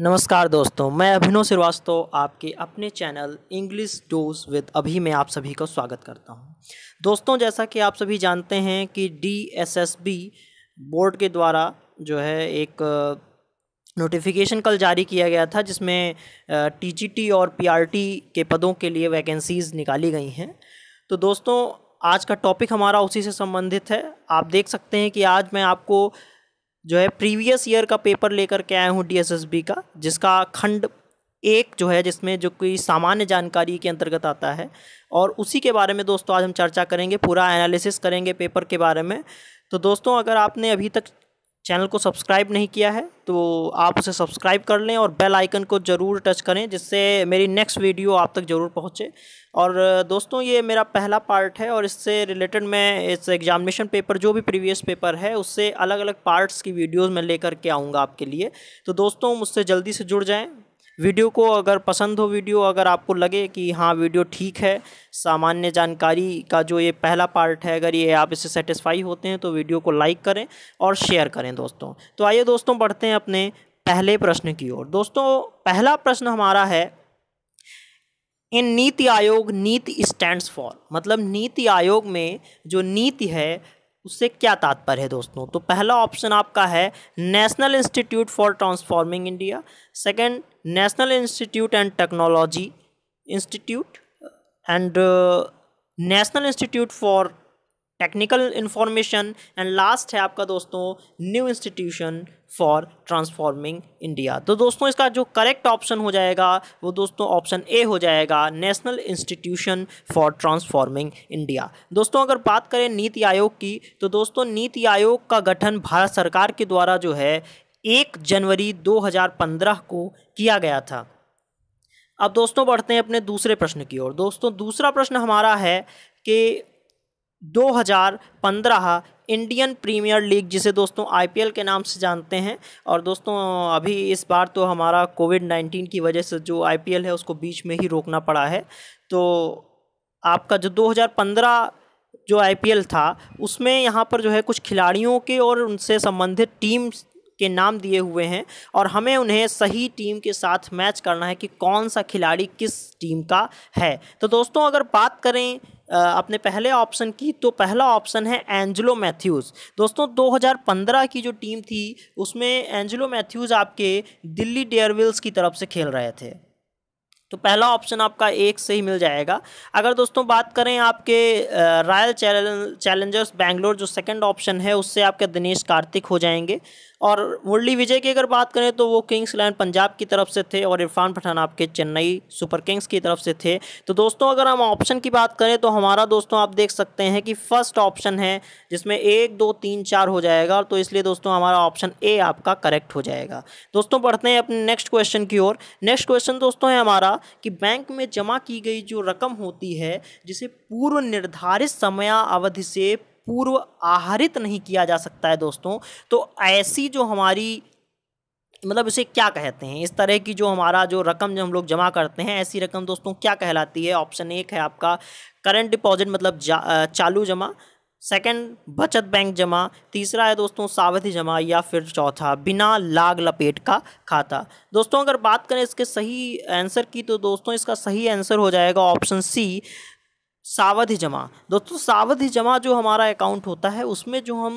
नमस्कार दोस्तों मैं अभिनव श्रीवास्तव आपके अपने चैनल इंग्लिश डोज विद अभी मैं आप सभी का स्वागत करता हूं दोस्तों जैसा कि आप सभी जानते हैं कि डीएसएसबी बोर्ड के द्वारा जो है एक नोटिफिकेशन कल जारी किया गया था जिसमें टीजीटी और पीआरटी के पदों के लिए वैकेंसीज़ निकाली गई हैं तो दोस्तों आज का टॉपिक हमारा उसी से संबंधित है आप देख सकते हैं कि आज मैं आपको जो है प्रीवियस ईयर का पेपर लेकर के आया हूँ डी का जिसका खंड एक जो है जिसमें जो कोई सामान्य जानकारी के अंतर्गत आता है और उसी के बारे में दोस्तों आज हम चर्चा करेंगे पूरा एनालिसिस करेंगे पेपर के बारे में तो दोस्तों अगर आपने अभी तक चैनल को सब्सक्राइब नहीं किया है तो आप उसे सब्सक्राइब कर लें और बेल आइकन को ज़रूर टच करें जिससे मेरी नेक्स्ट वीडियो आप तक ज़रूर पहुंचे और दोस्तों ये मेरा पहला पार्ट है और इससे रिलेटेड मैं इस एग्जामिनेशन पेपर जो भी प्रीवियस पेपर है उससे अलग अलग पार्ट्स की वीडियोज़ मैं लेकर के आऊँगा आपके लिए तो दोस्तों मुझसे जल्दी से जुड़ जाएँ वीडियो को अगर पसंद हो वीडियो अगर आपको लगे कि हाँ वीडियो ठीक है सामान्य जानकारी का जो ये पहला पार्ट है अगर ये आप इससे सेटिस्फाई होते हैं तो वीडियो को लाइक करें और शेयर करें दोस्तों तो आइए दोस्तों बढ़ते हैं अपने पहले प्रश्न की ओर दोस्तों पहला प्रश्न हमारा है इन नीति आयोग नीति स्टैंड्स फॉर मतलब नीति आयोग में जो नीति है उससे क्या तात्पर्य है दोस्तों तो पहला ऑप्शन आपका है national institute for transforming India second national institute and technology institute and national institute for technical information and last है आपका दोस्तों new institution for transforming India तो दोस्तों इसका जो करेक्ट ऑप्शन हो जाएगा वो दोस्तों ऑप्शन ए हो जाएगा national institution for transforming India दोस्तों अगर बात करें नीति आयोग की तो दोस्तों नीति आयोग का गठन भारत सरकार के द्वारा जो है एक जनवरी 2015 को किया गया था अब दोस्तों बढ़ते हैं अपने दूसरे प्रश्न की ओर दोस्तों दूसरा प्रश्न हमारा है कि 2015 इंडियन प्रीमियर लीग जिसे दोस्तों आईपीएल के नाम से जानते हैं और दोस्तों अभी इस बार तो हमारा कोविड नाइन्टीन की वजह से जो आईपीएल है उसको बीच में ही रोकना पड़ा है तो आपका जो 2015 जो आईपीएल था उसमें यहाँ पर जो है कुछ खिलाड़ियों के और उनसे संबंधित टीम्स के नाम दिए हुए हैं और हमें उन्हें सही टीम के साथ मैच करना है कि कौन सा खिलाड़ी किस टीम का है तो दोस्तों अगर बात करें अपने पहले ऑप्शन की तो पहला ऑप्शन है एंजलो मैथ्यूज़ दोस्तों 2015 की जो टीम थी उसमें एंजलो मैथ्यूज़ आपके दिल्ली डेयरविल्स की तरफ से खेल रहे थे तो पहला ऑप्शन आपका एक से ही मिल जाएगा अगर दोस्तों बात करें आपके रॉयल चैलेंजर्स बैंगलोर जो सेकंड ऑप्शन है उससे आपके दिनेश कार्तिक हो जाएंगे और मुरली विजय की अगर बात करें तो वो किंग्स इलेवन पंजाब की तरफ से थे और इरफान पठान आपके चेन्नई सुपर किंग्स की तरफ से थे तो दोस्तों अगर हम ऑप्शन की बात करें तो हमारा दोस्तों आप देख सकते हैं कि फर्स्ट ऑप्शन है जिसमें एक दो तीन चार हो जाएगा तो इसलिए दोस्तों हमारा ऑप्शन ए आपका करेक्ट हो जाएगा दोस्तों बढ़ते हैं अपने नेक्स्ट क्वेश्चन की ओर नेक्स्ट क्वेश्चन दोस्तों है हमारा कि बैंक में जमा की गई जो रकम होती है जिसे पूर्व निर्धारित समय अवधि से पूर्व आहरित नहीं किया जा सकता है दोस्तों तो ऐसी जो हमारी मतलब इसे क्या कहते हैं इस तरह की जो हमारा जो रकम जो हम लोग जमा करते हैं ऐसी रकम दोस्तों क्या कहलाती है ऑप्शन एक है आपका करंट डिपॉजिट मतलब चालू जमा सेकंड बचत बैंक जमा तीसरा है दोस्तों सावधि जमा या फिर चौथा बिना लाग लपेट का खाता दोस्तों अगर बात करें इसके सही आंसर की तो दोस्तों इसका सही आंसर हो जाएगा ऑप्शन सी सावधि जमा दोस्तों सावधि जमा जो हमारा अकाउंट होता है उसमें जो हम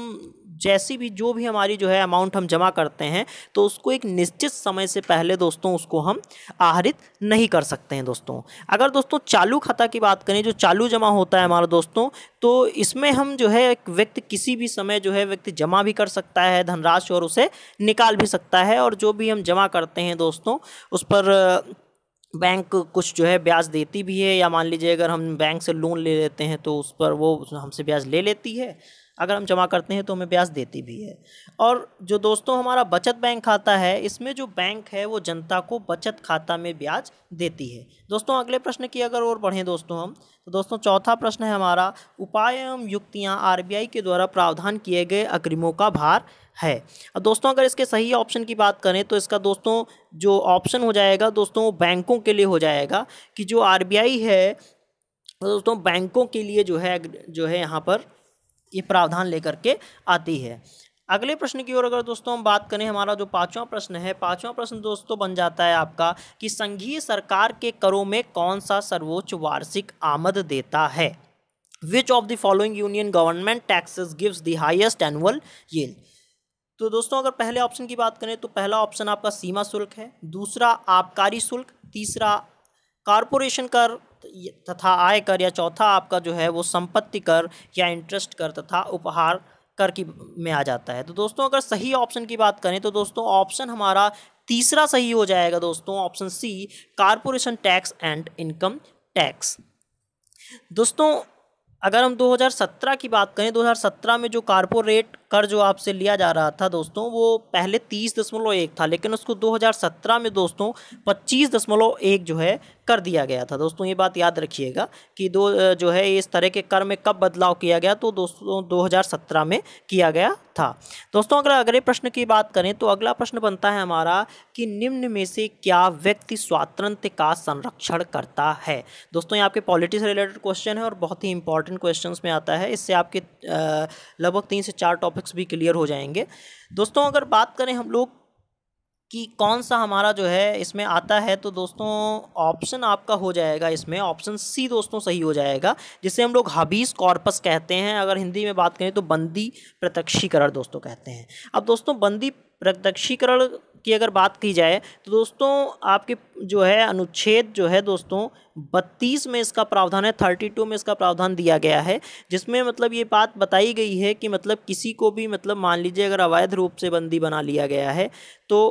जैसी भी जो भी हमारी जो है अमाउंट हम जमा करते हैं तो उसको एक निश्चित समय से पहले दोस्तों उसको हम आहरित नहीं कर सकते हैं दोस्तों अगर दोस्तों चालू खाता की बात करें जो चालू जमा होता है हमारा दोस्तों तो इसमें हम जो है एक व्यक्ति किसी भी समय जो है व्यक्ति जमा भी कर सकता है धनराशि और उसे निकाल भी सकता है और जो भी हम जमा करते हैं दोस्तों उस पर बैंक कुछ जो है ब्याज देती भी है या मान लीजिए अगर हम बैंक से लोन ले लेते हैं तो उस पर वो हमसे ब्याज ले लेती है अगर हम जमा करते हैं तो हमें ब्याज देती भी है और जो दोस्तों हमारा बचत बैंक खाता है इसमें जो बैंक है वो जनता को बचत खाता में ब्याज देती है दोस्तों अगले प्रश्न की अगर और बढ़ें दोस्तों हम तो दोस्तों चौथा प्रश्न है हमारा उपाय एवं युक्तियाँ आर के द्वारा प्रावधान किए गए अग्रिमों का भार है अब दोस्तों अगर इसके सही ऑप्शन की बात करें तो इसका दोस्तों जो ऑप्शन हो जाएगा दोस्तों वो बैंकों के लिए हो जाएगा कि जो आरबीआई है तो दोस्तों बैंकों के लिए जो है जो है यहाँ पर ये प्रावधान लेकर के आती है अगले प्रश्न की ओर अगर दोस्तों हम बात करें हमारा जो पांचवा प्रश्न है पांचवा प्रश्न दोस्तों बन जाता है आपका कि संघीय सरकार के करों में कौन सा सर्वोच्च वार्षिक आमद देता है which of the following union government taxes gives the highest annual yield तो दोस्तों अगर पहले ऑप्शन की बात करें तो पहला ऑप्शन आपका सीमा शुल्क है दूसरा आबकारी शुल्क तीसरा कारपोरेशन कर तो तथा आय कर या चौथा आपका जो है वो संपत्ति कर या इंटरेस्ट कर तथा उपहार कर की में आ जाता है तो दोस्तों अगर सही ऑप्शन की बात करें तो दोस्तों ऑप्शन हमारा तीसरा सही हो जाएगा दोस्तों option C corporation tax and income tax दोस्तों अगर हम 2017 की बात करें 2017 में जो कारपोरेट कर जो आपसे लिया जा रहा था दोस्तों वो पहले तीस दशमलव एक था लेकिन उसको 2017 में दोस्तों पच्चीस दशमलव एक जो है कर दिया गया था दोस्तों ये बात याद रखिएगा कि दो जो है इस तरह के कर में कब बदलाव किया गया तो दोस्तों 2017 में किया गया था दोस्तों अगर अगले प्रश्न की बात करें तो अगला प्रश्न बनता है हमारा कि निम्न में से क्या व्यक्ति स्वातंत्र का संरक्षण करता है दोस्तों ये आपके पॉलिटिक्स रिलेटेड क्वेश्चन है और बहुत ही इंपॉर्टेंट क्वेश्चन में आता है इससे आपके लगभग तीन से चार टॉपिक टॉपिक्स भी क्लियर हो जाएंगे दोस्तों अगर बात करें हम लोग कि कौन सा हमारा जो है इसमें आता है तो दोस्तों ऑप्शन आपका हो जाएगा इसमें ऑप्शन सी दोस्तों सही हो जाएगा जिसे हम लोग हबीस कॉर्पस कहते हैं अगर हिंदी में बात करें तो बंदी प्रत्यक्षीकरण दोस्तों कहते हैं अब दोस्तों बंदी प्रत्यक्षीकरण की अगर बात की जाए तो दोस्तों आपके जो है अनुच्छेद जो है दोस्तों बत्तीस में इसका प्रावधान है थर्टी टू में इसका प्रावधान दिया गया है जिसमें मतलब ये बात बताई गई है कि मतलब किसी को भी मतलब मान लीजिए अगर अवैध रूप से बंदी बना लिया गया है तो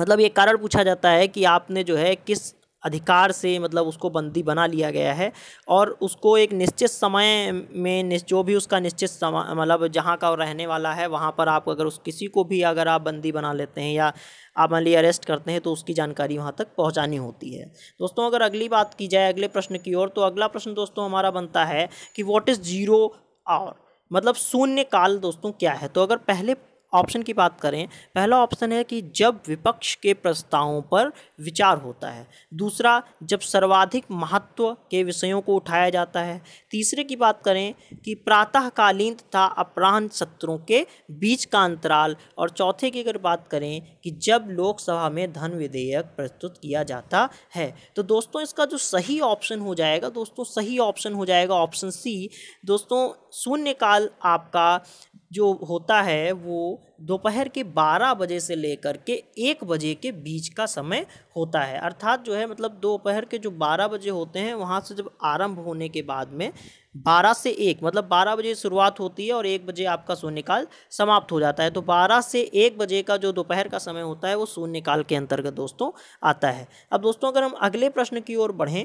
मतलब ये कारण पूछा जाता है कि आपने जो है किस अधिकार से मतलब उसको बंदी बना लिया गया है और उसको एक निश्चित समय में जो भी उसका निश्चित समय मतलब जहाँ का रहने वाला है वहाँ पर आप अगर उस किसी को भी अगर आप बंदी बना लेते हैं या आप मान लिया अरेस्ट करते हैं तो उसकी जानकारी वहाँ तक पहुँचानी होती है दोस्तों अगर अगली बात की जाए अगले प्रश्न की ओर तो अगला प्रश्न दोस्तों हमारा बनता है कि वॉट इज़ जीरो आवर मतलब शून्य काल दोस्तों क्या है तो अगर पहले ऑप्शन की बात करें पहला ऑप्शन है कि जब विपक्ष के प्रस्तावों पर विचार होता है दूसरा जब सर्वाधिक महत्व के विषयों को उठाया जाता है तीसरे की बात करें कि प्रातःकालीन तथा अपराह्न सत्रों के बीच का अंतराल और चौथे की अगर बात करें कि जब लोकसभा में धन विधेयक प्रस्तुत किया जाता है तो दोस्तों इसका जो सही ऑप्शन हो जाएगा दोस्तों सही ऑप्शन हो जाएगा ऑप्शन सी दोस्तों शून्यकाल आपका जो होता है वो दोपहर के 12 बजे से लेकर के एक बजे के बीच का समय होता है अर्थात जो है मतलब दोपहर के जो 12 बजे होते हैं वहाँ से जब आरंभ होने के बाद में 12 से एक मतलब 12 बजे शुरुआत होती है और एक बजे आपका शून्यकाल समाप्त हो जाता है तो 12 से एक बजे का जो दोपहर का समय होता है वो शून्यकाल के अंतर्गत दोस्तों आता है अब दोस्तों अगर हम अगले प्रश्न की ओर बढ़ें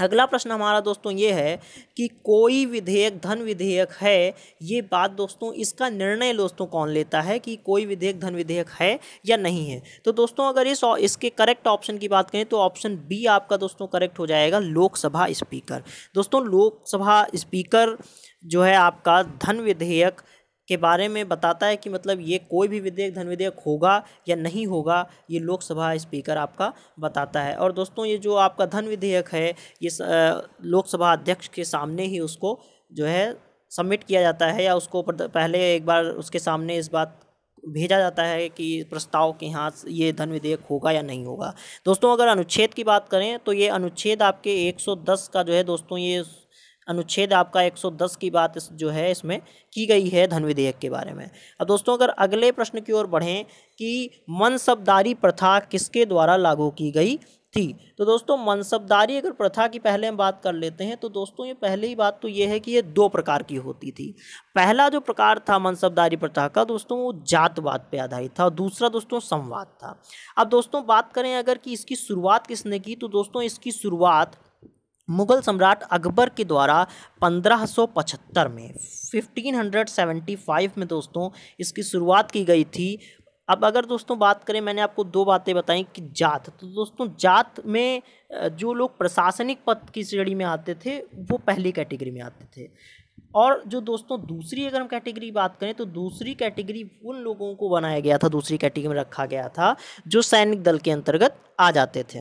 अगला प्रश्न हमारा दोस्तों ये है कि कोई विधेयक धन विधेयक है ये बात दोस्तों इसका निर्णय दोस्तों कौन लेता है कि कोई विधेयक धन विधेयक है या नहीं है तो दोस्तों अगर इस इसके करेक्ट ऑप्शन की बात करें तो ऑप्शन बी आपका दोस्तों करेक्ट हो जाएगा लोकसभा स्पीकर दोस्तों लोकसभा स्पीकर जो है आपका धन विधेयक के बारे में बताता है कि मतलब ये कोई भी विधेयक धन विधेयक होगा या नहीं होगा ये लोकसभा स्पीकर आपका बताता है और दोस्तों ये जो आपका धन विधेयक है ये लोकसभा अध्यक्ष के सामने ही उसको जो है सबमिट किया जाता है या उसको पहले एक बार उसके सामने इस बात भेजा जाता है कि प्रस्ताव के यहाँ ये धन विधेयक होगा या नहीं होगा दोस्तों अगर अनुच्छेद की बात करें तो ये अनुच्छेद आपके 110 का जो है दोस्तों ये अनुच्छेद आपका 110 की बात जो है इसमें की गई है धन विधेयक के बारे में अब दोस्तों अगर अगले प्रश्न की ओर बढ़ें कि मनसबदारी प्रथा किसके द्वारा लागू की गई थी तो दोस्तों मनसबदारी अगर प्रथा की पहले हम बात कर लेते हैं तो दोस्तों ये पहले ही बात तो ये है कि ये दो प्रकार की होती थी पहला जो प्रकार था मनसबदारी प्रथा का दोस्तों वो जातवाद पे आधारित था और दूसरा दोस्तों संवाद था अब दोस्तों बात करें अगर कि इसकी शुरुआत किसने की तो दोस्तों इसकी शुरुआत मुगल सम्राट अकबर के द्वारा 1575 में 1575 में दोस्तों इसकी शुरुआत की गई थी अब अगर दोस्तों बात करें मैंने आपको दो बातें बताई कि जात तो दोस्तों जात में जो लोग प्रशासनिक पद की श्रेणी में आते थे वो पहली कैटेगरी में आते थे और जो दोस्तों दूसरी अगर हम कैटेगरी बात करें तो दूसरी कैटेगरी उन लोगों को बनाया गया था दूसरी कैटेगरी में रखा गया था जो सैनिक दल के अंतर्गत आ जाते थे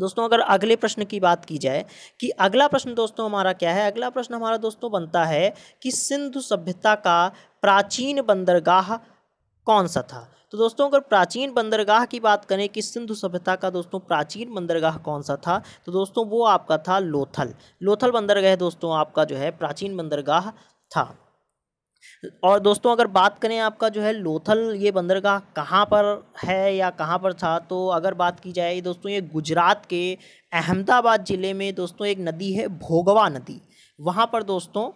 दोस्तों अगर अगले प्रश्न की बात की जाए कि अगला प्रश्न दोस्तों हमारा क्या है अगला प्रश्न हमारा दोस्तों बनता है कि सिंधु सभ्यता का प्राचीन बंदरगाह कौन सा था तो दोस्तों अगर प्राचीन बंदरगाह की बात करें कि सिंधु सभ्यता का दोस्तों प्राचीन बंदरगाह कौन सा था तो दोस्तों वो आपका था लोथल लोथल बंदरगाह दोस्तों आपका जो है प्राचीन बंदरगाह था और दोस्तों अगर बात करें आपका जो है लोथल ये बंदरगाह कहाँ पर है या कहाँ पर था तो अगर बात की जाए दोस्तों ये गुजरात के अहमदाबाद ज़िले में दोस्तों एक नदी है भोगवा नदी वहाँ पर दोस्तों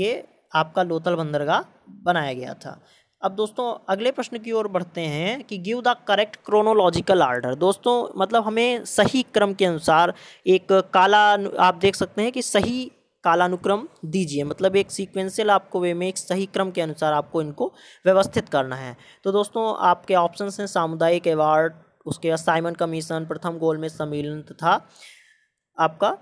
ये आपका लोथल बंदरगाह बनाया गया था अब दोस्तों अगले प्रश्न की ओर बढ़ते हैं कि give the correct chronological order दोस्तों मतलब हमें सही क्रम के अनुसार एक काला आप देख सकते हैं कि सही कालानुक्रम दीजिए मतलब एक सीक्वेंशियल आपको वे में एक सही क्रम के अनुसार आपको इनको व्यवस्थित करना है तो दोस्तों आपके ऑप्शन हैं सामुदायिक अवार्ड उसके बाद साइमन कमीशन प्रथम गोल में सम्मेलन तथा आपका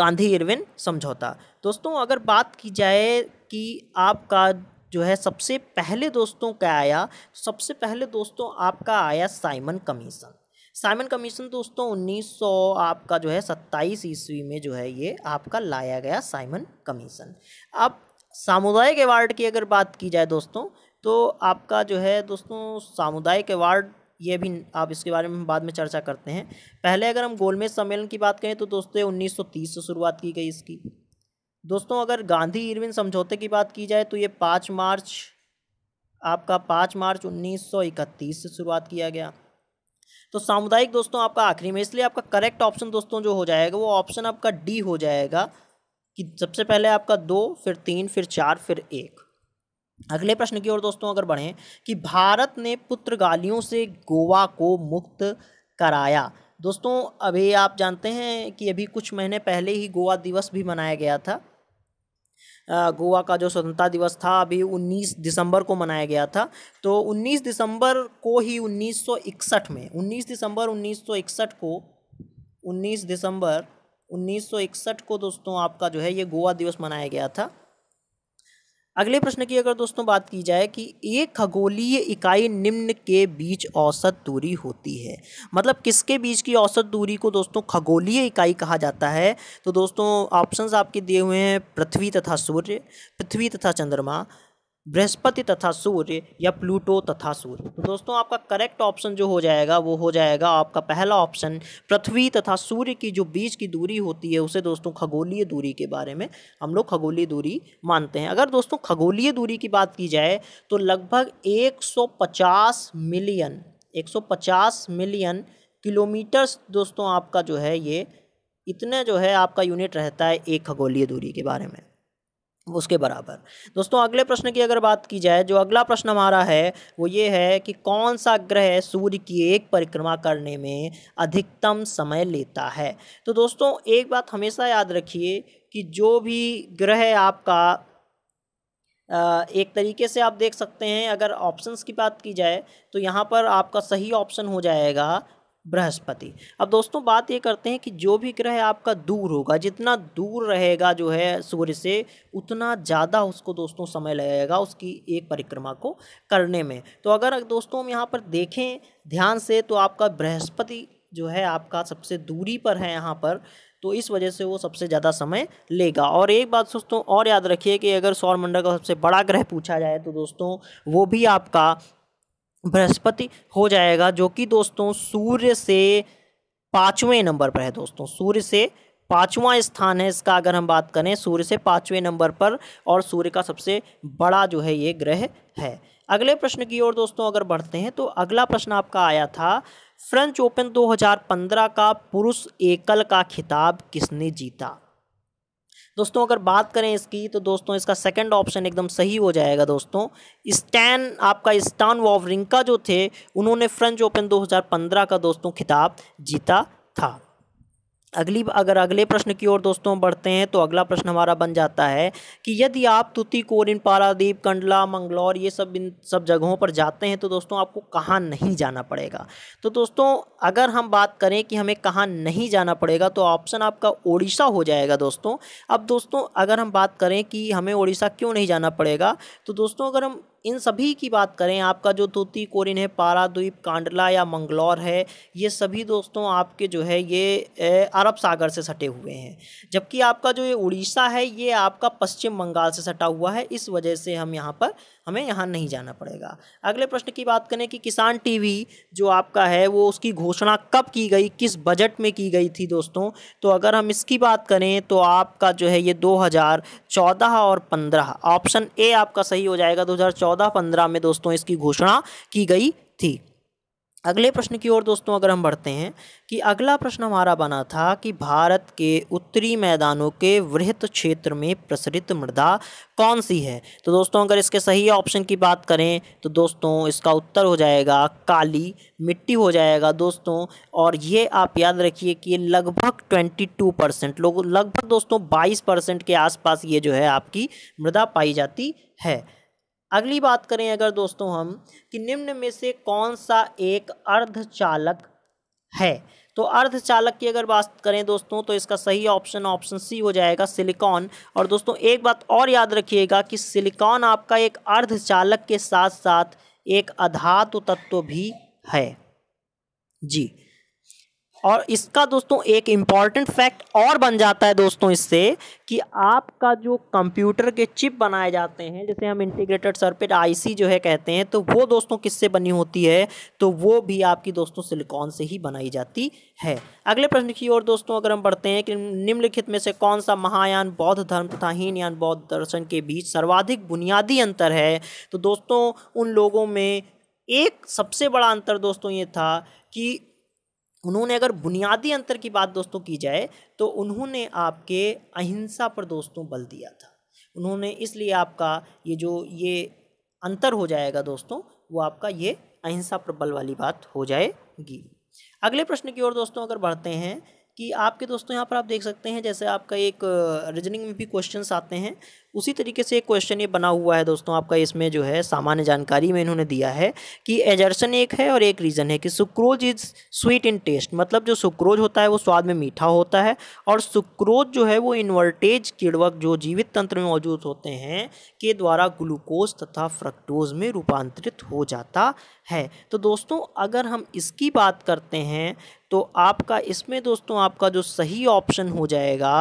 गांधी इरविन समझौता दोस्तों अगर बात की जाए कि आपका जो है सबसे पहले दोस्तों क्या आया सबसे पहले दोस्तों आपका आया साइमन कमीशन साइमन कमीशन दोस्तों 1900 आपका जो है 27 ईस्वी में जो है ये आपका लाया गया साइमन कमीशन अब सामुदायिक अवार्ड की अगर बात की जाए दोस्तों तो आपका जो है दोस्तों सामुदायिक अवार्ड ये भी आप इसके बारे में बाद में चर्चा करते हैं पहले अगर हम गोलमेज सम्मेलन की बात करें तो दोस्तों 1930 से शुरुआत की गई इसकी दोस्तों अगर गांधी इरविन समझौते की बात की जाए तो ये पाँच मार्च आपका पाँच मार्च 1931 से शुरुआत किया गया तो सामुदायिक दोस्तों आपका आखिरी में इसलिए आपका करेक्ट ऑप्शन दोस्तों जो हो जाएगा वो ऑप्शन आपका डी हो जाएगा कि सबसे पहले आपका दो फिर तीन फिर चार फिर एक अगले प्रश्न की ओर दोस्तों अगर बढ़ें कि भारत ने पुत्रगालियों से गोवा को मुक्त कराया दोस्तों अभी आप जानते हैं कि अभी कुछ महीने पहले ही गोवा दिवस भी मनाया गया था गोवा का जो स्वतंत्रता दिवस था अभी 19 दिसंबर को मनाया गया था तो 19 दिसंबर को ही 1961 में 19 दिसंबर 1961 को 19 दिसंबर 1961 को दोस्तों आपका जो है ये गोवा दिवस मनाया गया था अगले प्रश्न की अगर दोस्तों बात की जाए कि एक खगोलीय इकाई निम्न के बीच औसत दूरी होती है मतलब किसके बीच की औसत दूरी को दोस्तों खगोलीय इकाई कहा जाता है तो दोस्तों ऑप्शंस आपके दिए हुए हैं पृथ्वी तथा सूर्य पृथ्वी तथा चंद्रमा बृहस्पति तथा सूर्य या प्लूटो तथा सूर्य तो दोस्तों आपका करेक्ट ऑप्शन जो हो जाएगा वो हो जाएगा आपका पहला ऑप्शन पृथ्वी तथा सूर्य की जो बीच की दूरी होती है उसे दोस्तों खगोलीय दूरी के बारे में हम लोग खगोलीय दूरी मानते हैं अगर दोस्तों खगोलीय दूरी की बात की जाए तो लगभग 150 मिलियन 150 मिलियन किलोमीटर्स दोस्तों आपका जो है ये इतने जो है आपका यूनिट रहता है एक खगोलीय दूरी के बारे में उसके बराबर दोस्तों अगले प्रश्न की अगर बात की जाए जो अगला प्रश्न हमारा है वो ये है कि कौन सा ग्रह सूर्य की एक परिक्रमा करने में अधिकतम समय लेता है तो दोस्तों एक बात हमेशा याद रखिए कि जो भी ग्रह आपका एक तरीके से आप देख सकते हैं अगर ऑप्शंस की बात की जाए तो यहाँ पर आपका सही ऑप्शन हो जाएगा बृहस्पति अब दोस्तों बात ये करते हैं कि जो भी ग्रह आपका दूर होगा जितना दूर रहेगा जो है सूर्य से उतना ज़्यादा उसको दोस्तों समय लगेगा उसकी एक परिक्रमा को करने में तो अगर दोस्तों हम यहाँ पर देखें ध्यान से तो आपका बृहस्पति जो है आपका सबसे दूरी पर है यहाँ पर तो इस वजह से वो सबसे ज़्यादा समय लेगा और एक बात दोस्तों और याद रखिए कि अगर सौरमंडल का सबसे बड़ा ग्रह पूछा जाए तो दोस्तों वो भी आपका बृहस्पति हो जाएगा जो कि दोस्तों सूर्य से पाँचवें नंबर पर है दोस्तों सूर्य से पाँचवा स्थान है इसका अगर हम बात करें सूर्य से पाँचवें नंबर पर और सूर्य का सबसे बड़ा जो है ये ग्रह है अगले प्रश्न की ओर दोस्तों अगर बढ़ते हैं तो अगला प्रश्न आपका आया था फ्रेंच ओपन 2015 का पुरुष एकल का खिताब किसने जीता दोस्तों अगर बात करें इसकी तो दोस्तों इसका सेकंड ऑप्शन एकदम सही हो जाएगा दोस्तों स्टैन आपका स्टान वॉवरिंका जो थे उन्होंने फ्रेंच ओपन 2015 का दोस्तों खिताब जीता था अगली अगर अगले प्रश्न की ओर दोस्तों बढ़ते हैं तो अगला प्रश्न हमारा बन जाता है कि यदि आप कोरिन पारादीप कंडला मंगलौर ये सब इन सब जगहों पर जाते हैं तो दोस्तों आपको कहाँ नहीं जाना पड़ेगा तो दोस्तों अगर हम बात करें कि हमें कहाँ नहीं जाना पड़ेगा तो ऑप्शन आपका उड़ीसा हो जाएगा दोस्तों अब दोस्तों अगर हम बात करें कि हमें उड़ीसा क्यों नहीं जाना पड़ेगा तो दोस्तों अगर हम इन सभी की बात करें आपका जो तूती कोरिन है द्वीप कांडला या मंगलौर है ये सभी दोस्तों आपके जो है ये अरब सागर से सटे हुए हैं जबकि आपका जो ये उड़ीसा है ये आपका पश्चिम बंगाल से सटा हुआ है इस वजह से हम यहाँ पर हमें यहाँ नहीं जाना पड़ेगा अगले प्रश्न की बात करें कि किसान टीवी जो आपका है वो उसकी घोषणा कब की गई किस बजट में की गई थी दोस्तों तो अगर हम इसकी बात करें तो आपका जो है ये 2014 और 15 ऑप्शन ए आपका सही हो जाएगा 2014-15 में दोस्तों इसकी घोषणा की गई थी अगले प्रश्न की ओर दोस्तों अगर हम बढ़ते हैं कि अगला प्रश्न हमारा बना था कि भारत के उत्तरी मैदानों के वृहत क्षेत्र में प्रसरित मृदा कौन सी है तो दोस्तों अगर इसके सही ऑप्शन की बात करें तो दोस्तों इसका उत्तर हो जाएगा काली मिट्टी हो जाएगा दोस्तों और ये आप याद रखिए कि लगभग ट्वेंटी टू परसेंट लोग लगभग दोस्तों बाईस परसेंट के आसपास ये जो है आपकी मृदा पाई जाती है अगली बात करें अगर दोस्तों हम कि निम्न में से कौन सा एक अर्धचालक है तो अर्धचालक की अगर बात करें दोस्तों तो इसका सही ऑप्शन ऑप्शन सी हो जाएगा सिलिकॉन और दोस्तों एक बात और याद रखिएगा कि सिलिकॉन आपका एक अर्धचालक के साथ साथ एक अधातु तत्व भी है जी और इसका दोस्तों एक इम्पॉर्टेंट फैक्ट और बन जाता है दोस्तों इससे कि आपका जो कंप्यूटर के चिप बनाए जाते हैं जैसे हम इंटीग्रेटेड सर्किट आईसी जो है कहते हैं तो वो दोस्तों किससे बनी होती है तो वो भी आपकी दोस्तों सिलिकॉन से ही बनाई जाती है अगले प्रश्न की ओर दोस्तों अगर हम बढ़ते हैं कि निम्नलिखित में से कौन सा महायान बौद्ध धर्म तथा हीनयान बौद्ध दर्शन के बीच सर्वाधिक बुनियादी अंतर है तो दोस्तों उन लोगों में एक सबसे बड़ा अंतर दोस्तों ये था कि उन्होंने अगर बुनियादी अंतर की बात दोस्तों की जाए तो उन्होंने आपके अहिंसा पर दोस्तों बल दिया था उन्होंने इसलिए आपका ये जो ये अंतर हो जाएगा दोस्तों वो आपका ये अहिंसा पर बल वाली बात हो जाएगी अगले प्रश्न की ओर दोस्तों अगर बढ़ते हैं कि आपके दोस्तों यहाँ पर आप देख सकते हैं जैसे आपका एक रीजनिंग में भी क्वेश्चंस आते हैं उसी तरीके से एक क्वेश्चन ये बना हुआ है दोस्तों आपका इसमें जो है सामान्य जानकारी में इन्होंने दिया है कि एजर्सन एक है और एक रीज़न है कि sucrose is sweet in taste मतलब जो सुक्रोज होता है वो स्वाद में मीठा होता है और सुक्रोज जो है वो इन्वर्टेज किड़वक जो जीवित तंत्र में मौजूद होते हैं के द्वारा ग्लूकोज तथा फ्रक्टोज में रूपांतरित हो जाता है तो दोस्तों अगर हम इसकी बात करते हैं तो आपका इसमें दोस्तों आपका जो सही ऑप्शन हो जाएगा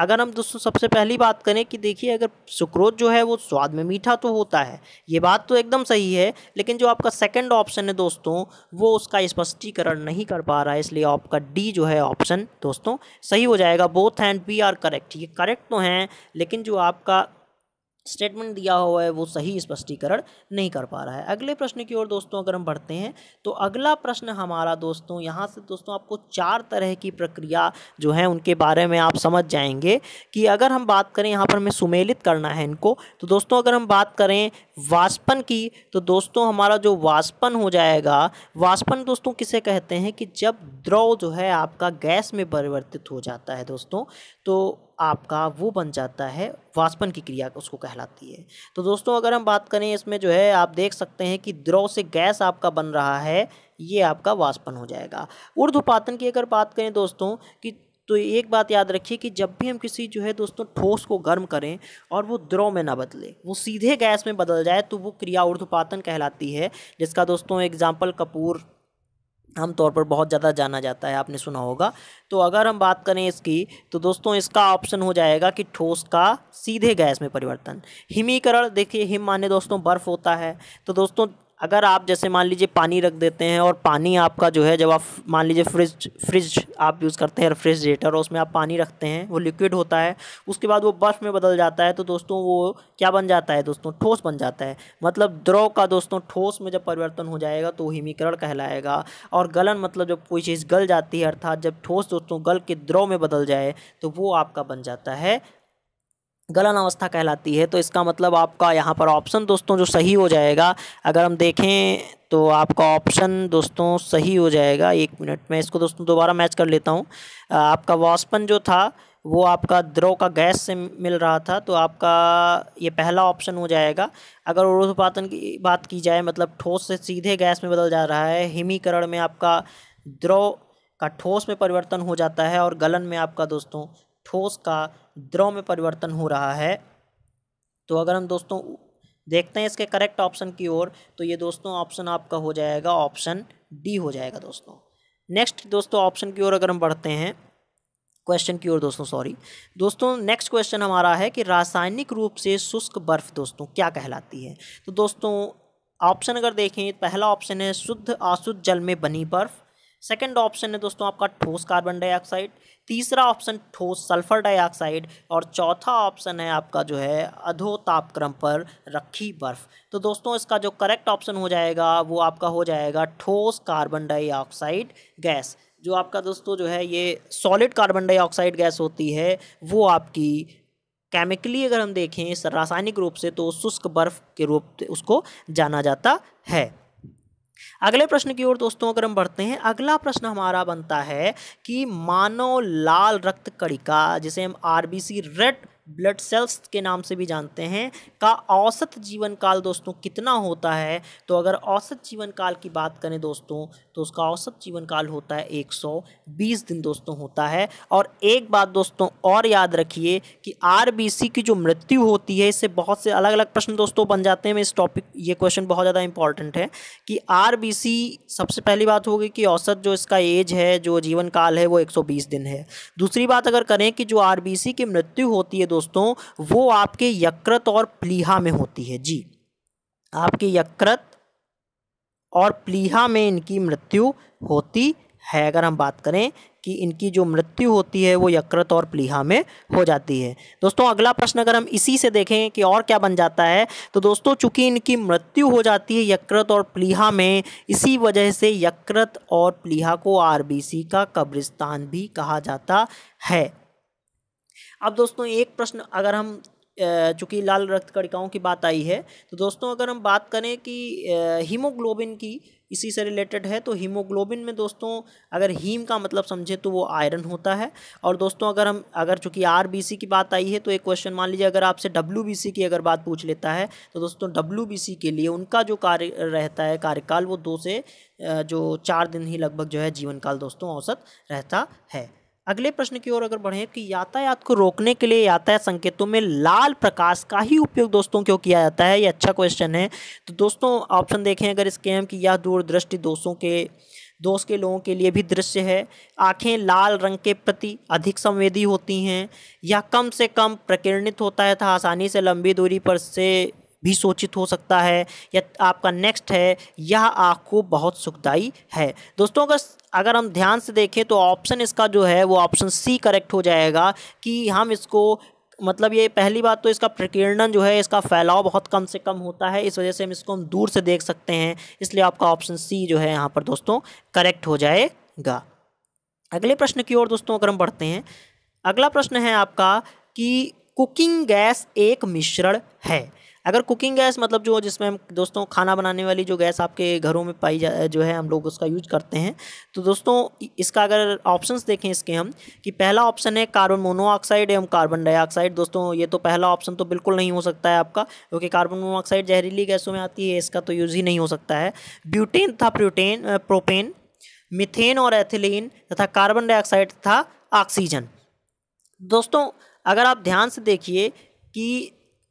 अगर हम दोस्तों सबसे पहली बात करें कि देखिए अगर सुक्रोज जो है वो स्वाद में मीठा तो होता है ये बात तो एकदम सही है लेकिन जो आपका सेकंड ऑप्शन है दोस्तों वो उसका स्पष्टीकरण नहीं कर पा रहा है इसलिए आपका डी जो है ऑप्शन दोस्तों सही हो जाएगा both and B are correct ये करेक्ट तो हैं लेकिन जो आपका स्टेटमेंट दिया हुआ है वो सही स्पष्टीकरण नहीं कर पा रहा है अगले प्रश्न की ओर दोस्तों अगर हम बढ़ते हैं तो अगला प्रश्न हमारा दोस्तों यहाँ से दोस्तों आपको चार तरह की प्रक्रिया जो है उनके बारे में आप समझ जाएंगे कि अगर हम बात करें यहाँ पर हमें सुमेलित करना है इनको तो दोस्तों अगर हम बात करें वाष्पन की तो दोस्तों हमारा जो वाष्पन हो जाएगा वाष्पन दोस्तों किसे कहते हैं कि जब द्रव जो है आपका गैस में परिवर्तित हो जाता है दोस्तों तो आपका वो बन जाता है वाष्पन की क्रिया उसको कहलाती है तो दोस्तों अगर हम बात करें इसमें जो है आप देख सकते हैं कि द्रव से गैस आपका बन रहा है ये आपका वाष्पन हो जाएगा ऊर्ध्वपातन की अगर बात करें दोस्तों कि तो एक बात याद रखिए कि जब भी हम किसी जो है दोस्तों ठोस को गर्म करें और वो द्रव में ना बदले वो सीधे गैस में बदल जाए तो वो क्रिया ऊर्ध्वपातन कहलाती है जिसका दोस्तों एग्जाम्पल कपूर आमतौर पर बहुत ज़्यादा जाना जाता है आपने सुना होगा तो अगर हम बात करें इसकी तो दोस्तों इसका ऑप्शन हो जाएगा कि ठोस का सीधे गैस में परिवर्तन हिमीकरण देखिए हिम माने दोस्तों बर्फ़ होता है तो दोस्तों अगर आप जैसे मान लीजिए पानी रख देते हैं और पानी आपका जो है जब आप मान लीजिए फ्रिज फ्रिज आप यूज़ करते हैं रेफ्रिजरेटर और उसमें आप पानी रखते हैं वो लिक्विड होता है उसके बाद वो बर्फ़ में बदल जाता है तो दोस्तों वो क्या बन जाता है दोस्तों ठोस बन जाता है मतलब द्रव का दोस्तों ठोस में जब परिवर्तन हो जाएगा तो हिमीकरण कहलाएगा और गलन मतलब जब कोई चीज़ गल जाती है अर्थात जब ठोस दोस्तों गल के द्रव में बदल जाए तो वो आपका बन जाता है गलन अवस्था कहलाती है तो इसका मतलब आपका यहाँ पर ऑप्शन दोस्तों जो सही हो जाएगा अगर हम देखें तो आपका ऑप्शन दोस्तों सही हो जाएगा एक मिनट मैं इसको दोस्तों दोबारा मैच कर लेता हूँ आपका वॉस्पन जो था वो आपका द्रव का गैस से मिल रहा था तो आपका ये पहला ऑप्शन हो जाएगा अगर उर्धपातन की बात की जाए मतलब ठोस से सीधे गैस में बदल जा रहा है हिमीकरण में आपका द्रव का ठोस में परिवर्तन हो जाता है और गलन में आपका दोस्तों ठोस का द्रव में परिवर्तन हो रहा है तो अगर हम दोस्तों देखते हैं इसके करेक्ट ऑप्शन की ओर तो ये दोस्तों ऑप्शन आपका हो जाएगा ऑप्शन डी हो जाएगा दोस्तों नेक्स्ट दोस्तों ऑप्शन की ओर अगर हम बढ़ते हैं क्वेश्चन की ओर दोस्तों सॉरी दोस्तों नेक्स्ट क्वेश्चन हमारा है कि रासायनिक रूप से शुष्क बर्फ़ दोस्तों क्या कहलाती है तो दोस्तों ऑप्शन अगर देखें पहला ऑप्शन है शुद्ध आशुद्ध जल में बनी बर्फ़ सेकंड ऑप्शन है दोस्तों आपका ठोस कार्बन डाइऑक्साइड तीसरा ऑप्शन ठोस सल्फर डाइऑक्साइड और चौथा ऑप्शन है आपका जो है अधो तापक्रम पर रखी बर्फ़ तो दोस्तों इसका जो करेक्ट ऑप्शन हो जाएगा वो आपका हो जाएगा ठोस कार्बन डाइऑक्साइड गैस जो आपका दोस्तों जो है ये सॉलिड कार्बन डाइऑक्साइड गैस होती है वो आपकी केमिकली अगर हम देखें रासायनिक रूप से तो शुष्क बर्फ के रूप उसको जाना जाता है अगले प्रश्न की ओर दोस्तों अगर हम बढ़ते हैं अगला प्रश्न हमारा बनता है कि मानव लाल रक्त कणिका जिसे हम आरबीसी रेड ब्लड सेल्स के नाम से भी जानते हैं का औसत जीवन काल दोस्तों कितना होता है तो अगर औसत जीवन काल की बात करें दोस्तों तो उसका औसत जीवन काल होता है 120 दिन दोस्तों होता है और एक बात दोस्तों और याद रखिए कि आर की जो मृत्यु होती है इससे बहुत से अलग अलग प्रश्न दोस्तों बन जाते हैं इस टॉपिक ये क्वेश्चन बहुत ज़्यादा इंपॉर्टेंट है कि आर सबसे पहली बात होगी कि औसत जो इसका एज है जो जीवन काल है वो एक दिन है दूसरी बात अगर करें कि जो आर की मृत्यु होती है दोस्तों वो आपके यकृत और प्लीहा में होती है जी आपके यकृत और प्लीहा में इनकी मृत्यु होती है अगर हम बात करें कि इनकी जो मृत्यु होती है वो यकृत और प्लीहा में हो जाती है दोस्तों अगला प्रश्न अगर हम इसी से देखें कि और क्या बन जाता है तो दोस्तों चूंकि इनकी मृत्यु हो जाती है यकृत और प्लीहा में इसी वजह से यकृत और प्लीहा को आरबीसी का कब्रिस्तान भी कहा जाता है अब दोस्तों एक प्रश्न अगर हम चूँकि लाल रक्त कणिकाओं की बात आई है तो दोस्तों अगर हम बात करें कि हीमोग्लोबिन की इसी से रिलेटेड है तो हीमोग्लोबिन में दोस्तों अगर हीम का मतलब समझे तो वो आयरन होता है और दोस्तों अगर हम अगर चूँकि आर की बात आई है तो एक क्वेश्चन मान लीजिए अगर आपसे डब्ल्यू की अगर बात पूछ लेता है तो दोस्तों डब्ल्यू के लिए उनका जो कार्य रहता है कार्यकाल वो दो से जो चार दिन ही लगभग जो है जीवन काल दोस्तों औसत रहता है अगले प्रश्न की ओर अगर बढ़ें कि यातायात को रोकने के लिए यातायात संकेतों में लाल प्रकाश का ही उपयोग दोस्तों क्यों किया जाता है ये अच्छा क्वेश्चन है तो दोस्तों ऑप्शन देखें अगर इसके हम कि यह दूरदृष्टि दोस्तों के दोस्त के लोगों के लिए भी दृश्य है आँखें लाल रंग के प्रति अधिक संवेदी होती हैं यह कम से कम प्रकीर्णित होता है था तो आसानी से लंबी दूरी पर से भी सूचित हो सकता है या आपका नेक्स्ट है यह आँख को बहुत सुखदाई है दोस्तों अगर अगर हम ध्यान से देखें तो ऑप्शन इसका जो है वो ऑप्शन सी करेक्ट हो जाएगा कि हम इसको मतलब ये पहली बात तो इसका प्रकीर्णन जो है इसका फैलाव बहुत कम से कम होता है इस वजह से हम इसको हम दूर से देख सकते हैं इसलिए आपका ऑप्शन सी जो है यहाँ पर दोस्तों करेक्ट हो जाएगा अगले प्रश्न की ओर दोस्तों अगर हम बढ़ते हैं अगला प्रश्न है आपका कि कुकिंग गैस एक मिश्रण है अगर कुकिंग गैस मतलब जो जिसमें हम दोस्तों खाना बनाने वाली जो गैस आपके घरों में पाई जा जो है हम लोग उसका यूज करते हैं तो दोस्तों इसका अगर ऑप्शंस देखें इसके हम कि पहला ऑप्शन है कार्बन मोनोऑक्साइड एवं कार्बन डाइऑक्साइड दोस्तों ये तो पहला ऑप्शन तो बिल्कुल नहीं हो सकता है आपका क्योंकि कार्बन मोनोऑक्साइड जहरीली गैसों में आती है इसका तो यूज़ ही नहीं हो सकता है ब्यूटेन था प्रोटेन प्रोपेन मिथेन और एथिलीन तथा कार्बन डाइऑक्साइड था ऑक्सीजन दोस्तों अगर आप ध्यान से देखिए कि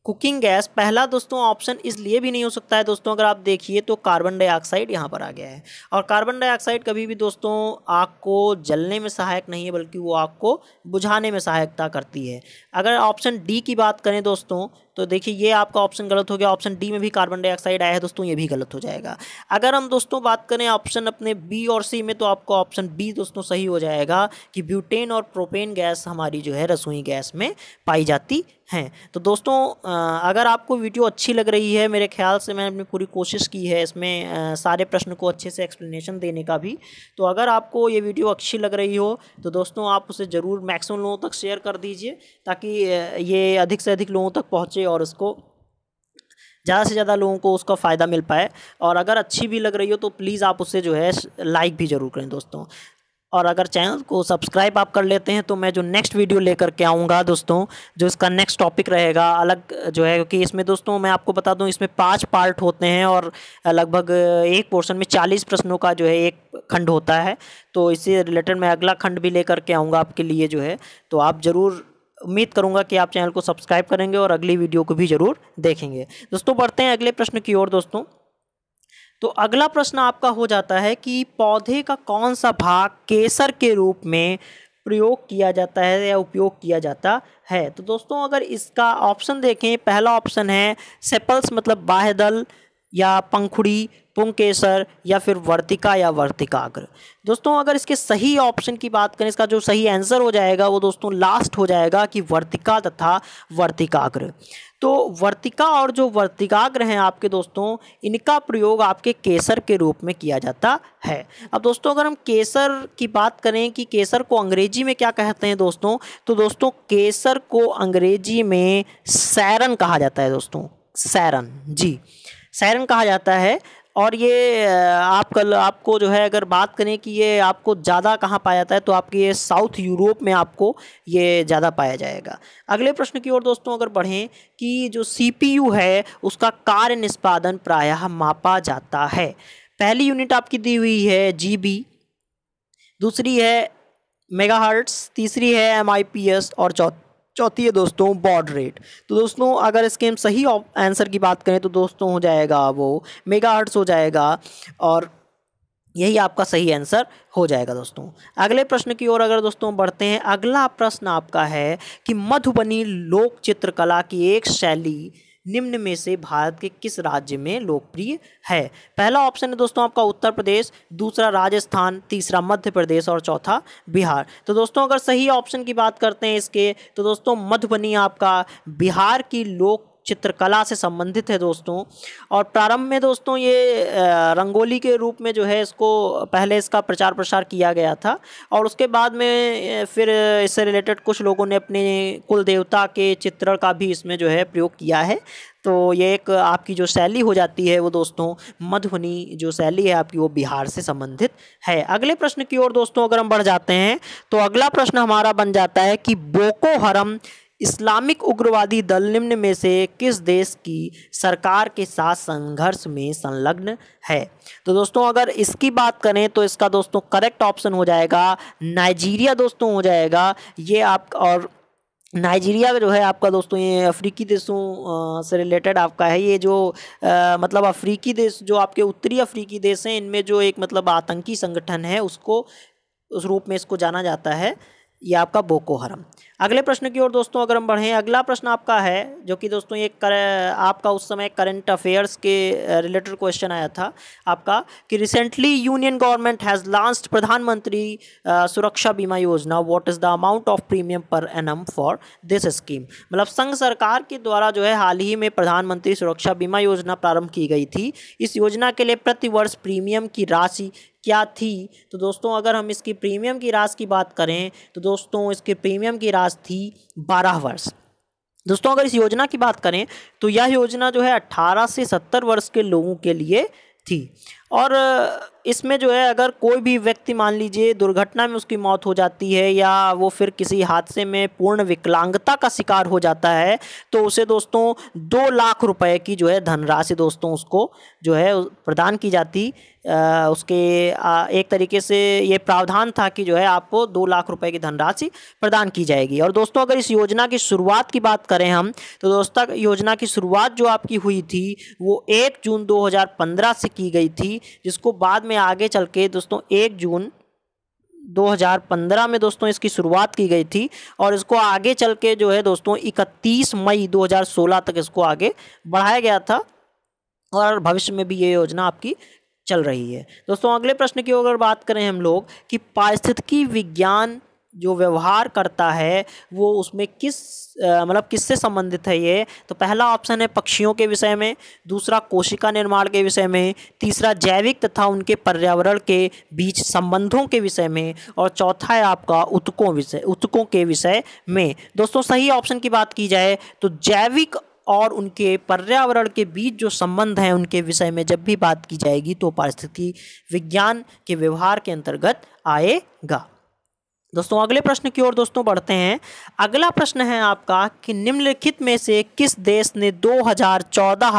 कुकिंग गैस पहला दोस्तों ऑप्शन इसलिए भी नहीं हो सकता है दोस्तों अगर आप देखिए तो कार्बन डाइऑक्साइड यहाँ पर आ गया है और कार्बन डाइऑक्साइड कभी भी दोस्तों आग को जलने में सहायक नहीं है बल्कि वो आग को बुझाने में सहायकता करती है अगर ऑप्शन डी की बात करें दोस्तों तो देखिए ये आपका ऑप्शन गलत हो गया ऑप्शन डी में भी कार्बन डाइऑक्साइड आया है दोस्तों ये भी गलत हो जाएगा अगर हम दोस्तों बात करें ऑप्शन अपने बी और सी में तो आपको ऑप्शन बी दोस्तों सही हो जाएगा कि ब्यूटेन और प्रोपेन गैस हमारी जो है रसोई गैस में पाई जाती हैं तो दोस्तों अगर आपको वीडियो अच्छी लग रही है मेरे ख्याल से मैंने अपनी पूरी कोशिश की है इसमें सारे प्रश्न को अच्छे से एक्सप्लेनेशन देने का भी तो अगर आपको ये वीडियो अच्छी लग रही हो तो दोस्तों आप उसे ज़रूर मैक्सिमम लोगों तक शेयर कर दीजिए ताकि ये अधिक से अधिक लोगों तक पहुँचे और उसको ज़्यादा से ज़्यादा लोगों को उसका फ़ायदा मिल पाए और अगर अच्छी भी लग रही हो तो प्लीज़ आप उसे जो है लाइक भी ज़रूर करें दोस्तों और अगर चैनल को सब्सक्राइब आप कर लेते हैं तो मैं जो नेक्स्ट वीडियो लेकर के आऊँगा दोस्तों जो इसका नेक्स्ट टॉपिक रहेगा अलग जो है क्योंकि इसमें दोस्तों मैं आपको बता दूं इसमें पांच पार्ट होते हैं और लगभग एक पोर्शन में चालीस प्रश्नों का जो है एक खंड होता है तो इससे रिलेटेड मैं अगला खंड भी लेकर के आऊँगा आपके लिए जो है तो आप ज़रूर उम्मीद करूंगा कि आप चैनल को सब्सक्राइब करेंगे और अगली वीडियो को भी ज़रूर देखेंगे दोस्तों बढ़ते हैं अगले प्रश्न की ओर दोस्तों तो अगला प्रश्न आपका हो जाता है कि पौधे का कौन सा भाग केसर के रूप में प्रयोग किया जाता है या उपयोग किया जाता है तो दोस्तों अगर इसका ऑप्शन देखें पहला ऑप्शन है सेपल्स मतलब बाहदल या पंखुड़ी पुंकेसर या फिर वर्तिका या वर्तिकाग्र दोस्तों अगर इसके सही ऑप्शन की बात करें इसका जो सही आंसर हो जाएगा वो दोस्तों लास्ट हो जाएगा कि वर्तिका तथा वर्तिकाग्र तो वर्तिका और जो वर्तिकाग्र हैं आपके दोस्तों इनका प्रयोग आपके केसर के रूप में किया जाता है अब दोस्तों अगर हम केसर की बात करें कि केसर को अंग्रेजी में क्या कहते हैं दोस्तों तो दोस्तों केसर को अंग्रेजी में सैरन कहा जाता है दोस्तों सैरन जी सैरन कहा जाता है और ये आप कल आपको जो है अगर बात करें कि ये आपको ज़्यादा कहाँ पाया जाता है तो आपके ये साउथ यूरोप में आपको ये ज़्यादा पाया जाएगा अगले प्रश्न की ओर दोस्तों अगर बढ़ें कि जो सीपीयू है उसका कार्य निष्पादन प्रायः मापा जाता है पहली यूनिट आपकी दी हुई है जीबी दूसरी है मेगाहर्ट्स तीसरी है एमआईपीएस और चौथ चौथी है दोस्तों बॉड रेट तो दोस्तों अगर इसके हम सही आंसर की बात करें तो दोस्तों हो जाएगा वो मेगा हो जाएगा और यही आपका सही आंसर हो जाएगा दोस्तों अगले प्रश्न की ओर अगर दोस्तों बढ़ते हैं अगला प्रश्न आपका है कि मधुबनी लोक चित्रकला की एक शैली निम्न में से भारत के किस राज्य में लोकप्रिय है पहला ऑप्शन है दोस्तों आपका उत्तर प्रदेश दूसरा राजस्थान तीसरा मध्य प्रदेश और चौथा बिहार तो दोस्तों अगर सही ऑप्शन की बात करते हैं इसके तो दोस्तों मधुबनी आपका बिहार की लोक चित्रकला से संबंधित है दोस्तों और प्रारंभ में दोस्तों ये रंगोली के रूप में जो है इसको पहले इसका प्रचार प्रसार किया गया था और उसके बाद में फिर इससे रिलेटेड कुछ लोगों ने अपने कुल देवता के चित्रण का भी इसमें जो है प्रयोग किया है तो ये एक आपकी जो शैली हो जाती है वो दोस्तों मधुबनी जो शैली है आपकी वो बिहार से संबंधित है अगले प्रश्न की ओर दोस्तों अगर हम बढ़ जाते हैं तो अगला प्रश्न हमारा बन जाता है कि बोको हरम इस्लामिक उग्रवादी दल निम्न में से किस देश की सरकार के साथ संघर्ष में संलग्न है तो दोस्तों अगर इसकी बात करें तो इसका दोस्तों करेक्ट ऑप्शन हो जाएगा नाइजीरिया दोस्तों हो जाएगा ये आप और नाइजीरिया जो है आपका दोस्तों ये अफ्रीकी देशों से रिलेटेड आपका है ये जो आ, मतलब अफ्रीकी देश जो आपके उत्तरी अफ्रीकी देश हैं इनमें जो एक मतलब आतंकी संगठन है उसको उस रूप में इसको जाना जाता है ये आपका बोको हरम अगले प्रश्न की ओर दोस्तों अगर हम बढ़ें अगला प्रश्न आपका है जो कि दोस्तों ये कर आपका उस समय करंट अफेयर्स के रिलेटेड क्वेश्चन आया था आपका कि recently union government has last प्रधानमंत्री सुरक्षा बीमा योजना what is the amount of premium per annum for this scheme मतलब संघ सरकार के द्वारा जो है हाल ही में प्रधानमंत्री सुरक्षा बीमा योजना प्रारंभ की गई थी इस योजना के लिए प्रतिवर्ष प्रीमियम की राशि क्या थी तो दोस्तों अगर हम इसकी प्रीमियम की राशि की बात करें तो दोस्तों इसके प्रीमियम की राशि थी बारह वर्ष दोस्तों अगर इस योजना की बात करें तो यह योजना जो है अट्ठारह से सत्तर वर्ष के लोगों के लिए थी और इसमें जो है अगर कोई भी व्यक्ति मान लीजिए दुर्घटना में उसकी मौत हो जाती है या वो फिर किसी हादसे में पूर्ण विकलांगता का शिकार हो जाता है तो उसे दोस्तों दो लाख रुपए की जो है धनराशि दोस्तों उसको जो है प्रदान की जाती आ, उसके आ, एक तरीके से ये प्रावधान था कि जो है आपको दो लाख रुपए की धनराशि प्रदान की जाएगी और दोस्तों अगर इस योजना की शुरुआत की बात करें हम तो दोस्तों योजना की शुरुआत जो आपकी हुई थी वो एक जून दो से की गई थी थी जिसको बाद में आगे चल के दोस्तों एक जून 2015 में दोस्तों इसकी शुरुआत की गई थी और इसको आगे चल के जो है दोस्तों 31 मई 2016 तक इसको आगे बढ़ाया गया था और भविष्य में भी ये योजना आपकी चल रही है दोस्तों अगले प्रश्न की अगर बात करें हम लोग कि पारिस्थितिकी विज्ञान जो व्यवहार करता है वो उसमें किस मतलब किससे संबंधित है ये तो पहला ऑप्शन है पक्षियों के विषय में दूसरा कोशिका निर्माण के विषय में तीसरा जैविक तथा उनके पर्यावरण के बीच संबंधों के विषय में और चौथा है आपका उत्कों विषय उत्कों के विषय में दोस्तों सही ऑप्शन की बात की जाए तो जैविक और उनके पर्यावरण के बीच जो संबंध हैं उनके विषय में जब भी बात की जाएगी तो पारिस्थितिकी विज्ञान के व्यवहार के अंतर्गत आएगा दोस्तों अगले प्रश्न की ओर दोस्तों बढ़ते हैं अगला प्रश्न है आपका कि निम्नलिखित में से किस देश ने 2014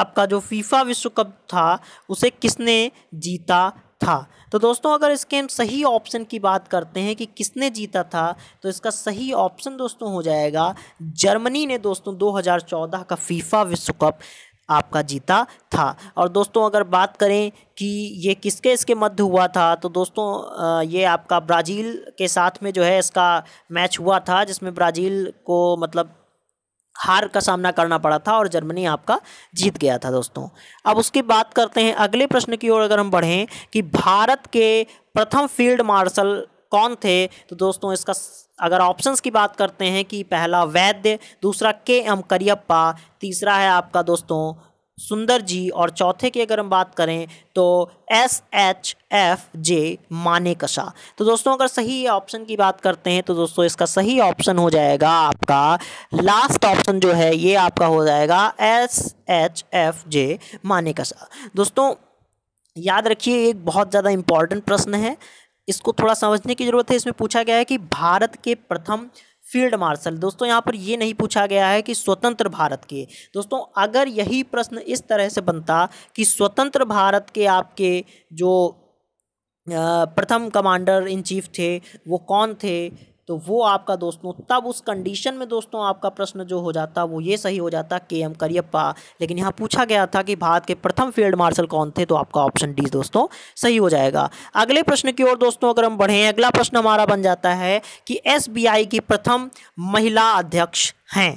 आपका जो फीफा विश्व कप था उसे किसने जीता था तो दोस्तों अगर इसके हम सही ऑप्शन की बात करते हैं कि किसने जीता था तो इसका सही ऑप्शन दोस्तों हो जाएगा जर्मनी ने दोस्तों 2014 का फीफा विश्व कप आपका जीता था और दोस्तों अगर बात करें कि ये किसके इसके मध्य हुआ था तो दोस्तों ये आपका ब्राज़ील के साथ में जो है इसका मैच हुआ था जिसमें ब्राज़ील को मतलब हार का सामना करना पड़ा था और जर्मनी आपका जीत गया था दोस्तों अब उसकी बात करते हैं अगले प्रश्न की ओर अगर हम बढ़ें कि भारत के प्रथम फील्ड मार्शल कौन थे तो दोस्तों इसका अगर ऑप्शंस की बात करते हैं कि पहला वैद्य दूसरा के एम करियप्पा तीसरा है आपका दोस्तों सुंदर जी और चौथे की अगर हम बात करें तो एस एच एफ जे माने कशा तो दोस्तों अगर सही ऑप्शन की बात करते हैं तो दोस्तों इसका सही ऑप्शन हो जाएगा आपका लास्ट ऑप्शन जो है ये आपका हो जाएगा एस एच एफ जे माने कशा दोस्तों याद रखिए एक बहुत ज़्यादा इम्पॉर्टेंट प्रश्न है इसको थोड़ा समझने की ज़रूरत है इसमें पूछा गया है कि भारत के प्रथम फील्ड मार्शल दोस्तों यहाँ पर ये नहीं पूछा गया है कि स्वतंत्र भारत के दोस्तों अगर यही प्रश्न इस तरह से बनता कि स्वतंत्र भारत के आपके जो प्रथम कमांडर इन चीफ थे वो कौन थे तो वो आपका दोस्तों तब उस कंडीशन में दोस्तों आपका प्रश्न जो हो जाता वो ये सही हो जाता के एम करियप्पा लेकिन यहाँ पूछा गया था कि भारत के प्रथम फील्ड मार्शल कौन थे तो आपका ऑप्शन डी दोस्तों सही हो जाएगा अगले प्रश्न की ओर दोस्तों अगर हम बढ़ें अगला प्रश्न हमारा बन जाता है कि एस की प्रथम महिला अध्यक्ष हैं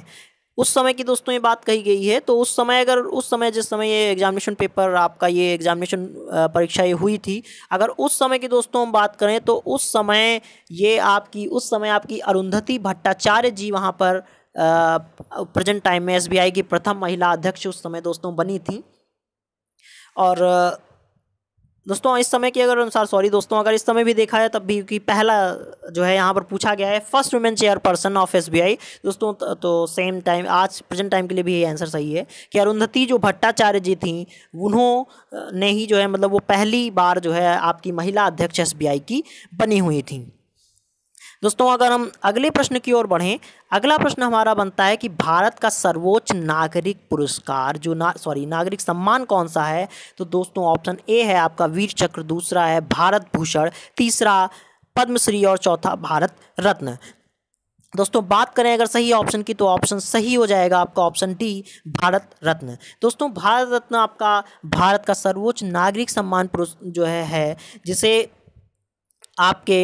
उस समय की दोस्तों ये बात कही गई है तो उस समय अगर उस समय जिस समय ये एग्जामिनेशन पेपर आपका ये एग्जामिनेशन परीक्षा ये हुई थी अगर उस समय की दोस्तों हम बात करें तो उस समय ये आपकी उस समय आपकी अरुंधति भट्टाचार्य जी वहाँ पर प्रेजेंट टाइम में एसबीआई की प्रथम महिला अध्यक्ष उस समय दोस्तों बनी थी और दोस्तों इस समय के अगर अनुसार सॉरी दोस्तों अगर इस समय भी देखा है तब भी कि पहला जो है यहाँ पर पूछा गया है first women chairperson of SBI दोस्तों तो, तो सेम टाइम आज प्रेजेंट टाइम के लिए भी ये आंसर सही है कि अरुंधति जो भट्टाचार्य जी थी उन्होंने ही जो है मतलब वो पहली बार जो है आपकी महिला अध्यक्ष एस की बनी हुई थी दोस्तों अगर हम अगले प्रश्न की ओर बढ़ें अगला प्रश्न हमारा बनता है कि भारत का सर्वोच्च नागरिक पुरस्कार जो ना सॉरी नागरिक सम्मान कौन सा है तो दोस्तों ऑप्शन ए है आपका वीर चक्र दूसरा है भारत भूषण तीसरा पद्मश्री और चौथा भारत रत्न दोस्तों बात करें अगर सही ऑप्शन की तो ऑप्शन सही हो जाएगा आपका ऑप्शन डी भारत रत्न दोस्तों भारत रत्न आपका भारत का सर्वोच्च नागरिक सम्मान जो है, है जिसे आपके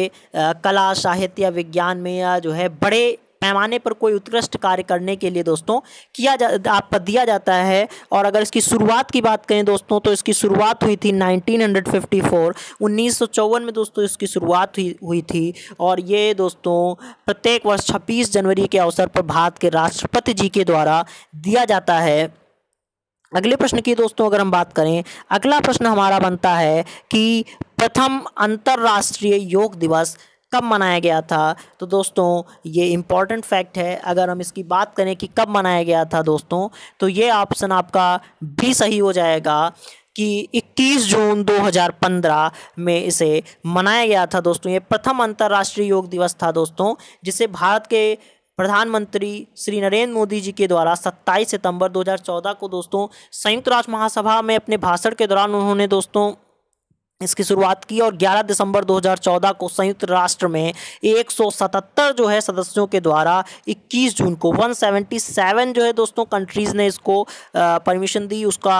कला साहित्य या विज्ञान में या जो है बड़े पैमाने पर कोई उत्कृष्ट कार्य करने के लिए दोस्तों किया जा आप पर दिया जाता है और अगर इसकी शुरुआत की बात करें दोस्तों तो इसकी शुरुआत हुई थी 1954 1954 में दोस्तों इसकी शुरुआत हुई हुई थी और ये दोस्तों प्रत्येक वर्ष 26 जनवरी के अवसर पर भारत के राष्ट्रपति जी के द्वारा दिया जाता है अगले प्रश्न की दोस्तों अगर हम बात करें अगला प्रश्न हमारा बनता है कि प्रथम अंतर्राष्ट्रीय योग दिवस कब मनाया गया था तो दोस्तों ये इम्पॉर्टेंट फैक्ट है अगर हम इसकी बात करें कि कब मनाया गया था दोस्तों तो ये ऑप्शन आपका भी सही हो जाएगा कि 21 जून 2015 में इसे मनाया गया था दोस्तों ये प्रथम अंतर्राष्ट्रीय योग दिवस था दोस्तों जिसे भारत के प्रधानमंत्री श्री नरेंद्र मोदी जी के द्वारा 27 सितंबर 2014 को दोस्तों संयुक्त राष्ट्र महासभा में अपने भाषण के दौरान उन्होंने दोस्तों इसकी शुरुआत की और 11 दिसंबर 2014 को संयुक्त राष्ट्र में 177 जो है सदस्यों के द्वारा 21 जून को 177 जो है दोस्तों कंट्रीज़ ने इसको परमिशन दी उसका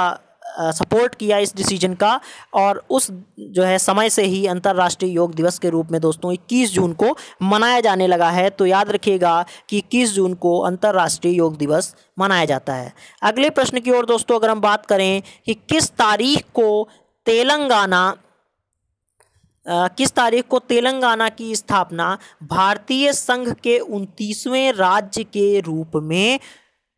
सपोर्ट किया इस डिसीजन का और उस जो है समय से ही अंतर्राष्ट्रीय योग दिवस के रूप में दोस्तों 21 जून को मनाया जाने लगा है तो याद रखिएगा कि 21 जून को अंतर्राष्ट्रीय योग दिवस मनाया जाता है अगले प्रश्न की ओर दोस्तों अगर हम बात करें कि किस तारीख को तेलंगाना किस तारीख को तेलंगाना की स्थापना भारतीय संघ के उनतीसवें राज्य के रूप में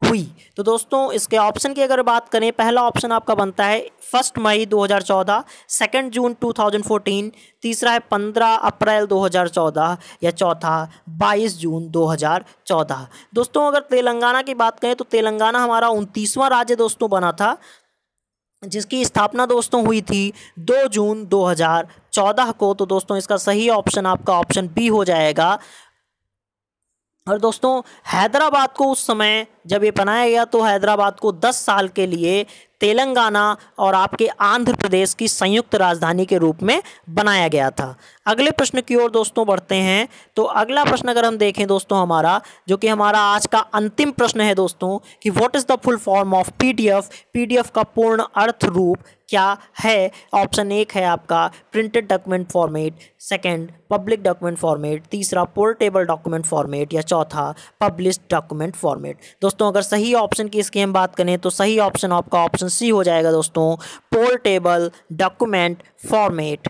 हुई तो दोस्तों इसके ऑप्शन की अगर बात करें पहला ऑप्शन आपका बनता है फर्स्ट मई 2014, सेकंड जून 2014, तीसरा है 15 अप्रैल 2014 या चौथा 22 जून 2014। दोस्तों अगर तेलंगाना की बात करें तो तेलंगाना हमारा उनतीसवां राज्य दोस्तों बना था जिसकी स्थापना दोस्तों हुई थी 2 जून 2014 को तो दोस्तों इसका सही ऑप्शन आपका ऑप्शन बी हो जाएगा और दोस्तों हैदराबाद को उस समय जब ये बनाया गया तो हैदराबाद को 10 साल के लिए तेलंगाना और आपके आंध्र प्रदेश की संयुक्त राजधानी के रूप में बनाया गया था अगले प्रश्न की ओर दोस्तों बढ़ते हैं तो अगला प्रश्न अगर हम देखें दोस्तों हमारा जो कि हमारा आज का अंतिम प्रश्न है दोस्तों कि what is the full form of P PDF का पूर्ण अर्थ रूप क्या है ऑप्शन एक है आपका printed document format second public document format तीसरा पोर्टेबल डॉक्यूमेंट फॉर्मेट या चौथा पब्लिश डॉक्यूमेंट फॉर्मेट दोस्तों अगर सही ऑप्शन की इसकी हम बात करें तो सही ऑप्शन आपका ऑप्शन सी हो जाएगा दोस्तों पोर्टेबल डॉक्यूमेंट फॉर्मेट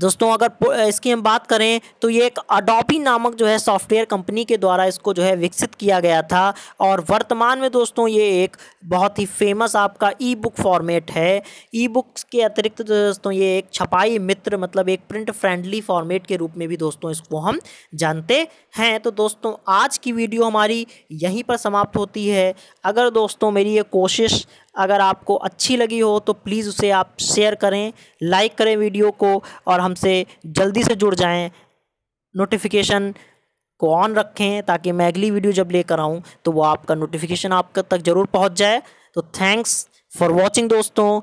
दोस्तों अगर इसकी हम बात करें तो ये एक अडोपी नामक जो है सॉफ्टवेयर कंपनी के द्वारा इसको जो है विकसित किया गया था और वर्तमान में दोस्तों ये एक बहुत ही फेमस आपका ई बुक फॉर्मेट है ई बुक्स के अतिरिक्त दोस्तों ये एक छपाई मित्र मतलब एक प्रिंट फ्रेंडली फॉर्मेट के रूप में भी दोस्तों इसको हम जानते हैं तो दोस्तों आज की वीडियो हमारी यहीं पर समाप्त होती है अगर दोस्तों मेरी ये कोशिश अगर आपको अच्छी लगी हो तो प्लीज़ उसे आप शेयर करें लाइक करें वीडियो को और हमसे जल्दी से जुड़ जाएं नोटिफिकेशन को ऑन रखें ताकि मैं अगली वीडियो जब लेकर आऊँ तो वो आपका नोटिफिकेशन आप तक ज़रूर पहुँच जाए तो थैंक्स फॉर वॉचिंग दोस्तों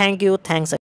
थैंक यू थैंक्स